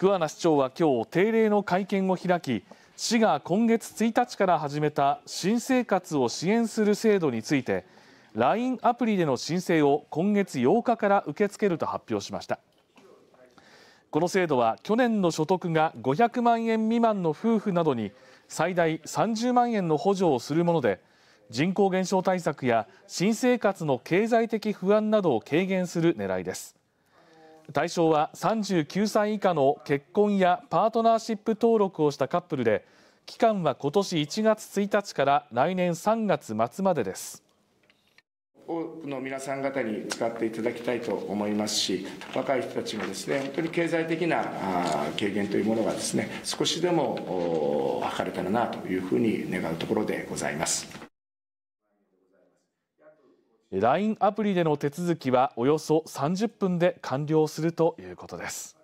桑名市長は今日定例の会見を開き市が今月1日から始めた新生活を支援する制度について LINE アプリでの申請を今月8日から受け付けると発表しましたこの制度は去年の所得が500万円未満の夫婦などに最大30万円の補助をするもので人口減少対策や新生活の経済的不安などを軽減する狙いです対象は39歳以下の結婚やパートナーシップ登録をしたカップルで期間はことし1月1日から来年3月末までです。多くの皆さん方に使っていただきたいと思いますし、若い人たちもですね、本当に経済的な軽減というものがですね、少しでも図れたらなというふうに願うところでございます。LINE アプリでの手続きはおよそ30分で完了するということです。